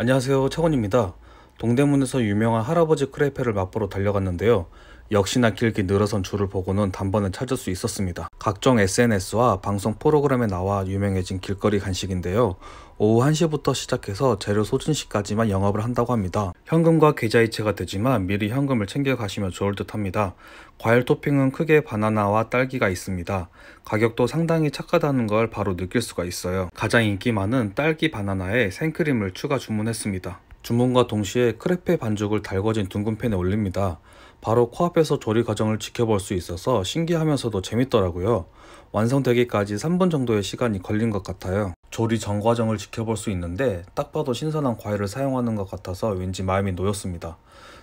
안녕하세요. 차원입니다 동대문에서 유명한 할아버지 크레페를 맛보러 달려갔는데요. 역시나 길게 늘어선 줄을 보고는 단번에 찾을 수 있었습니다. 각종 SNS와 방송 프로그램에 나와 유명해진 길거리 간식인데요. 오후 1시부터 시작해서 재료 소진시까지만 영업을 한다고 합니다. 현금과 계좌이체가 되지만 미리 현금을 챙겨 가시면 좋을 듯 합니다. 과일 토핑은 크게 바나나와 딸기가 있습니다. 가격도 상당히 착하다는 걸 바로 느낄 수가 있어요. 가장 인기 많은 딸기 바나나에 생크림을 추가 주문했습니다. 주문과 동시에 크레페 반죽을 달궈진 둥근 팬에 올립니다. 바로 코앞에서 조리 과정을 지켜볼 수 있어서 신기하면서도 재밌더라고요. 완성되기까지 3분 정도의 시간이 걸린 것 같아요. 조리 전 과정을 지켜볼 수 있는데 딱 봐도 신선한 과일을 사용하는 것 같아서 왠지 마음이 놓였습니다.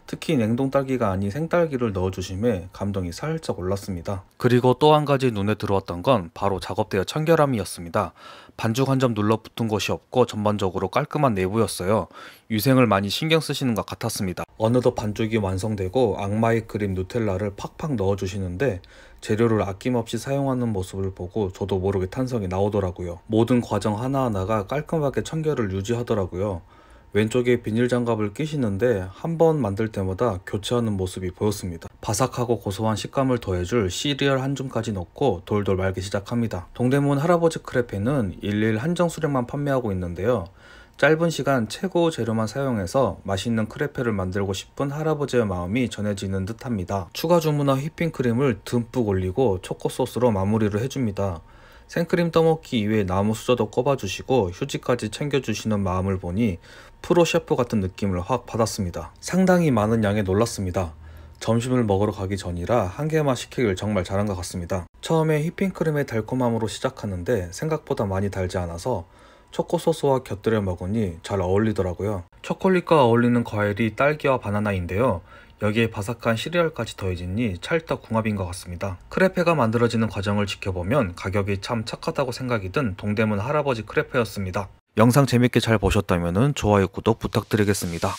특히 냉동 딸기가 아닌 생딸기를 넣어주심에 감동이 살짝 올랐습니다. 그리고 또 한 가지 눈에 들어왔던 건 바로 작업대의 청결함이었습니다. 반죽 한 점 눌러붙은 것이 없고 전반적으로 깔끔한 내부였어요. 위생을 많이 신경 쓰시는 것 같았습니다. 어느덧 반죽이 완성되고 악마의 그림 누텔라를 팍팍 넣어주시는데 재료를 아낌없이 사용하는 모습을 보고 저도 모르게 탄성이 나오더라고요. 모든 과정 하나하나가 깔끔하게 청결을 유지하더라고요. 왼쪽에 비닐 장갑을 끼시는데 한 번 만들 때마다 교체하는 모습이 보였습니다. 바삭하고 고소한 식감을 더해줄 시리얼 한 줌까지 넣고 돌돌 말기 시작합니다. 동대문 할아버지 크레페는 일일 한정 수량만 판매하고 있는데요. 짧은 시간 최고 재료만 사용해서 맛있는 크레페를 만들고 싶은 할아버지의 마음이 전해지는 듯합니다. 추가 주문한 휘핑크림을 듬뿍 올리고 초코 소스로 마무리를 해줍니다. 생크림 떠먹기 이외에 나무 수저도 꼽아주시고 휴지까지 챙겨주시는 마음을 보니 프로 셰프 같은 느낌을 확 받았습니다. 상당히 많은 양에 놀랐습니다. 점심을 먹으러 가기 전이라 한 개만 시키길 정말 잘한 것 같습니다. 처음에 휘핑크림의 달콤함으로 시작하는데 생각보다 많이 달지 않아서 초코 소스와 곁들여 먹으니 잘 어울리더라고요. 초콜릿과 어울리는 과일이 딸기와 바나나인데요. 여기에 바삭한 시리얼까지 더해지니 찰떡 궁합인 것 같습니다. 크레페가 만들어지는 과정을 지켜보면 가격이 참 착하다고 생각이 든 동대문 할아버지 크레페였습니다. 영상 재밌게 잘 보셨다면 좋아요, 구독 부탁드리겠습니다.